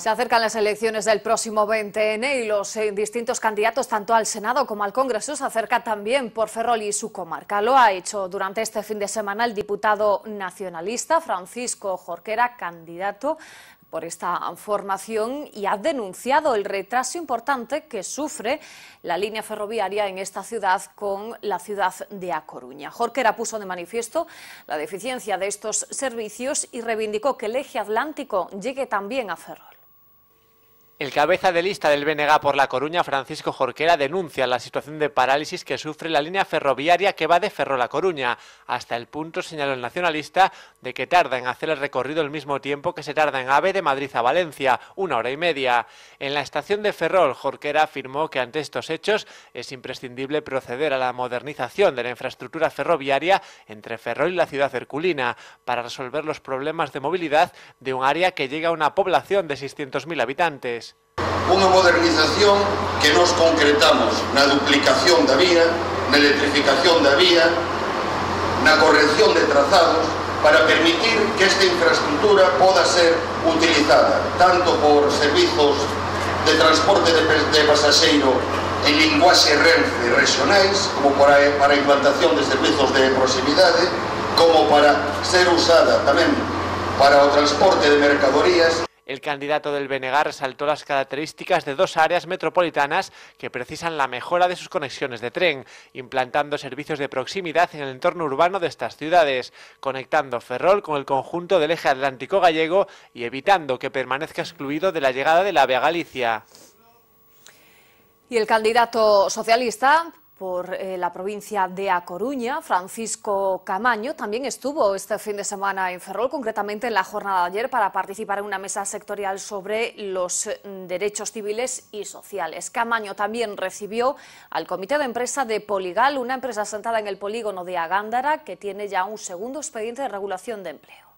Se acercan las elecciones del próximo 20N y los eh, distintos candidatos tanto al Senado como al Congreso se acerca también por Ferrol y su comarca. Lo ha hecho durante este fin de semana el diputado nacionalista Francisco Jorquera, candidato por esta formación y ha denunciado el retraso importante que sufre la línea ferroviaria en esta ciudad con la ciudad de A Coruña. Jorquera puso de manifiesto la deficiencia de estos servicios y reivindicó que el eje atlántico llegue también a Ferrol. El cabeza de lista del BNG por La Coruña, Francisco Jorquera, denuncia la situación de parálisis que sufre la línea ferroviaria que va de Ferrol a Coruña, hasta el punto, señaló el nacionalista, de que tarda en hacer el recorrido el mismo tiempo que se tarda en AVE de Madrid a Valencia, una hora y media. En la estación de Ferrol, Jorquera afirmó que ante estos hechos es imprescindible proceder a la modernización de la infraestructura ferroviaria entre Ferrol y la ciudad herculina, para resolver los problemas de movilidad de un área que llega a una población de 600.000 habitantes. Unha modernización que nos concretamos na duplicación da vía, na electrificación da vía, na corrección de trazados, para permitir que esta infraestructura poda ser utilizada tanto por servizos de transporte de, de pasaxeiro en linguaxe renfe regionais como para, para a implantación de servizos de proximidade como para ser usada tamén para o transporte de mercadorías El candidato del Benegar resaltó las características de dos áreas metropolitanas que precisan la mejora de sus conexiones de tren, implantando servicios de proximidad en el entorno urbano de estas ciudades, conectando Ferrol con el conjunto del eje atlántico gallego y evitando que permanezca excluido de la llegada de la AVE Galicia. Y el candidato socialista por eh, la provincia de A Coruña. Francisco Camaño también estuvo este fin de semana en Ferrol, concretamente en la jornada de ayer, para participar en una mesa sectorial sobre los eh, derechos civiles y sociales. Camaño también recibió al Comité de Empresa de Poligal, una empresa asentada en el polígono de Agándara, que tiene ya un segundo expediente de regulación de empleo.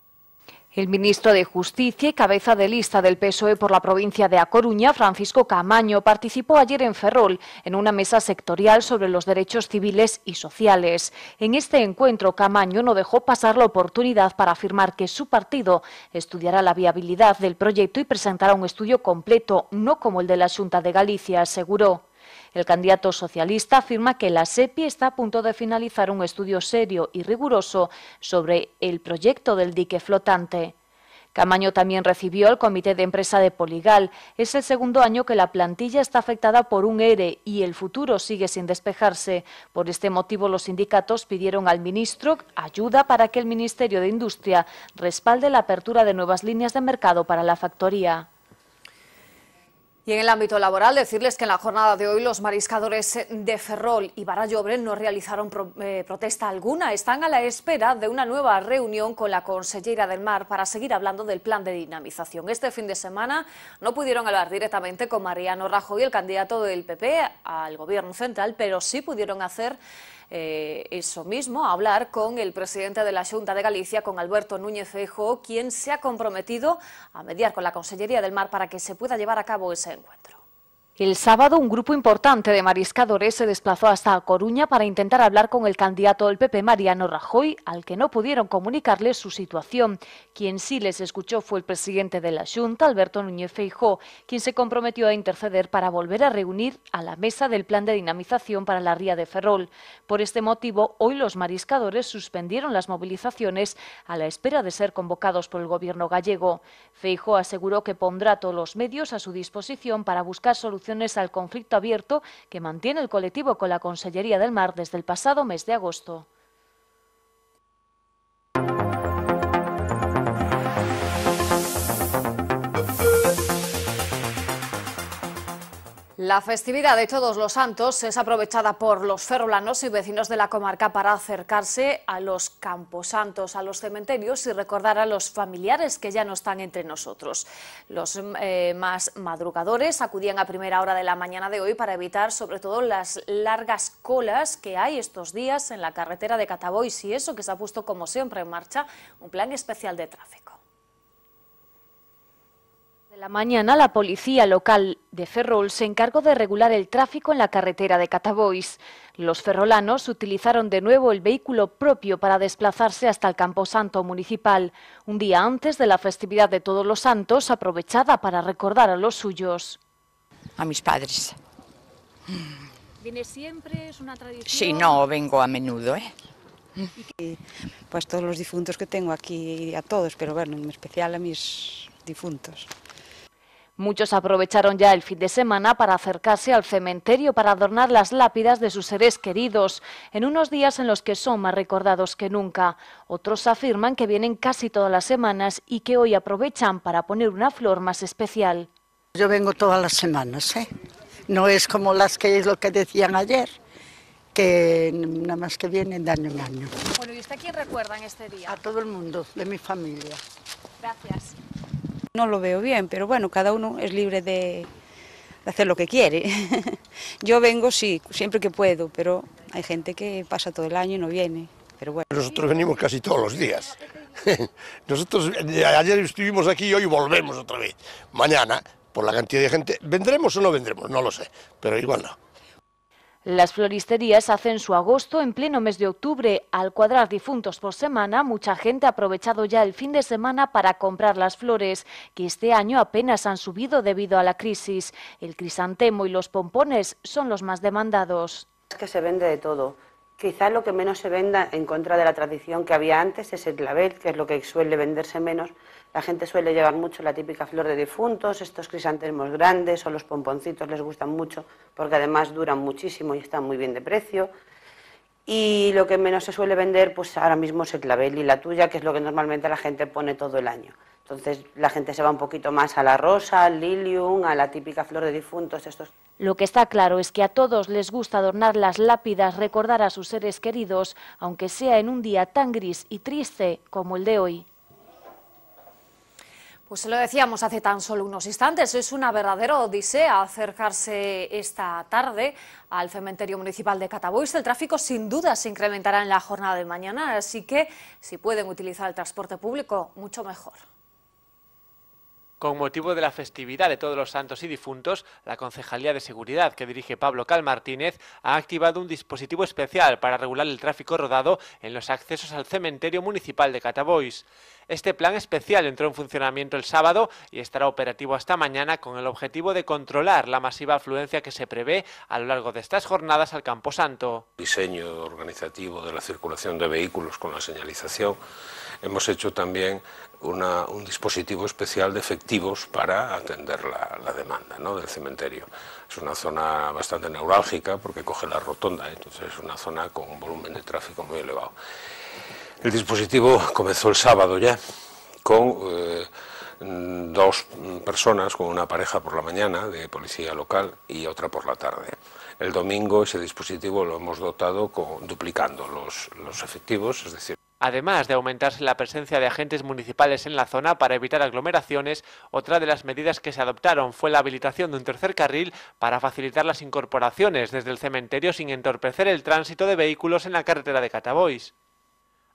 El ministro de Justicia y cabeza de lista del PSOE por la provincia de A Coruña, Francisco Camaño, participó ayer en Ferrol en una mesa sectorial sobre los derechos civiles y sociales. En este encuentro, Camaño no dejó pasar la oportunidad para afirmar que su partido estudiará la viabilidad del proyecto y presentará un estudio completo, no como el de la Junta de Galicia, aseguró. El candidato socialista afirma que la SEPI está a punto de finalizar un estudio serio y riguroso sobre el proyecto del dique flotante. Camaño también recibió el Comité de Empresa de Poligal. Es el segundo año que la plantilla está afectada por un ERE y el futuro sigue sin despejarse. Por este motivo, los sindicatos pidieron al ministro ayuda para que el Ministerio de Industria respalde la apertura de nuevas líneas de mercado para la factoría. Y en el ámbito laboral, decirles que en la jornada de hoy los mariscadores de Ferrol y Barallobre no realizaron eh, protesta alguna. Están a la espera de una nueva reunión con la consellera del Mar para seguir hablando del plan de dinamización. Este fin de semana no pudieron hablar directamente con Mariano Rajoy, el candidato del PP al gobierno central, pero sí pudieron hacer eh, eso mismo, hablar con el presidente de la Junta de Galicia, con Alberto Núñez Feijóo, quien se ha comprometido a mediar con la Consellería del Mar para que se pueda llevar a cabo ese encuentro. El sábado, un grupo importante de mariscadores se desplazó hasta Coruña para intentar hablar con el candidato del PP, Mariano Rajoy, al que no pudieron comunicarles su situación. Quien sí les escuchó fue el presidente de la Junta, Alberto Núñez Feijó, quien se comprometió a interceder para volver a reunir a la mesa del plan de dinamización para la ría de Ferrol. Por este motivo, hoy los mariscadores suspendieron las movilizaciones a la espera de ser convocados por el gobierno gallego. Feijó aseguró que pondrá todos los medios a su disposición para buscar soluciones al conflicto abierto que mantiene el colectivo con la Consellería del Mar desde el pasado mes de agosto. La festividad de Todos los Santos es aprovechada por los ferrolanos y vecinos de la comarca para acercarse a los camposantos, a los cementerios y recordar a los familiares que ya no están entre nosotros. Los eh, más madrugadores acudían a primera hora de la mañana de hoy para evitar sobre todo las largas colas que hay estos días en la carretera de Catabois y eso que se ha puesto como siempre en marcha un plan especial de tráfico de la mañana, la policía local de Ferrol se encargó de regular el tráfico en la carretera de Catabois. Los ferrolanos utilizaron de nuevo el vehículo propio para desplazarse hasta el Camposanto Municipal, un día antes de la festividad de Todos los Santos, aprovechada para recordar a los suyos. A mis padres. ¿Viene siempre? ¿Es una tradición? Sí, no, vengo a menudo, ¿eh? pues todos los difuntos que tengo aquí, a todos, pero bueno, en especial a mis difuntos. Muchos aprovecharon ya el fin de semana para acercarse al cementerio para adornar las lápidas de sus seres queridos, en unos días en los que son más recordados que nunca. Otros afirman que vienen casi todas las semanas y que hoy aprovechan para poner una flor más especial. Yo vengo todas las semanas, ¿eh? no es como las que es lo que decían ayer, que nada más que vienen de año en año. ¿y usted a quién recuerdan este día? A todo el mundo, de mi familia. Gracias. No lo veo bien, pero bueno, cada uno es libre de, hacer lo que quiere. Yo vengo, sí, siempre que puedo, pero hay gente que pasa todo el año y no viene. Pero bueno. Nosotros venimos casi todos los días. Nosotros eh, ayer estuvimos aquí y hoy volvemos otra vez. Mañana, por la cantidad de gente, ¿vendremos o no vendremos? No lo sé, pero igual no. Las floristerías hacen su agosto en pleno mes de octubre. Al cuadrar difuntos por semana, mucha gente ha aprovechado ya el fin de semana para comprar las flores, que este año apenas han subido debido a la crisis. El crisantemo y los pompones son los más demandados. que se vende de todo Quizás lo que menos se venda en contra de la tradición que había antes es el clavel, que es lo que suele venderse menos. La gente suele llevar mucho la típica flor de difuntos, estos crisantemos grandes o los pomponcitos les gustan mucho porque además duran muchísimo y están muy bien de precio. Y lo que menos se suele vender, pues ahora mismo es el clavel y la tuya, que es lo que normalmente la gente pone todo el año. Entonces la gente se va un poquito más a la rosa, al lilium, a la típica flor de difuntos, estos. Lo que está claro es que a todos les gusta adornar las lápidas, recordar a sus seres queridos, aunque sea en un día tan gris y triste como el de hoy. Pues se lo decíamos hace tan solo unos instantes, es una verdadera odisea acercarse esta tarde al cementerio municipal de Catabois. El tráfico sin duda se incrementará en la jornada de mañana, así que si pueden utilizar el transporte público, mucho mejor. Con motivo de la festividad de todos los santos y difuntos, la Concejalía de Seguridad que dirige Pablo Cal Martínez ha activado un dispositivo especial para regular el tráfico rodado en los accesos al cementerio municipal de Catabois. Este plan especial entró en funcionamiento el sábado y estará operativo hasta mañana con el objetivo de controlar la masiva afluencia que se prevé a lo largo de estas jornadas al Camposanto. Diseño organizativo de la circulación de vehículos con la señalización. Hemos hecho también un dispositivo especial de efectivos para atender la, demanda del cementerio. Es una zona bastante neurálgica porque coge la rotonda, ¿eh? entonces es una zona con un volumen de tráfico muy elevado. El dispositivo comenzó el sábado ya con eh, dos personas, con una pareja por la mañana de policía local y otra por la tarde. El domingo ese dispositivo lo hemos dotado con, duplicando los, efectivos, es decir, Además de aumentarse la presencia de agentes municipales en la zona para evitar aglomeraciones, otra de las medidas que se adoptaron fue la habilitación de un tercer carril para facilitar las incorporaciones desde el cementerio sin entorpecer el tránsito de vehículos en la carretera de Catabois.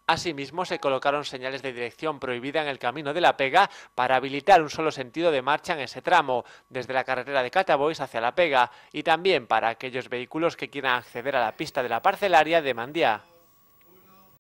Asimismo, se colocaron señales de dirección prohibida en el camino de la Pega para habilitar un solo sentido de marcha en ese tramo, desde la carretera de Cataboys hacia la Pega, y también para aquellos vehículos que quieran acceder a la pista de la parcelaria de Mandía.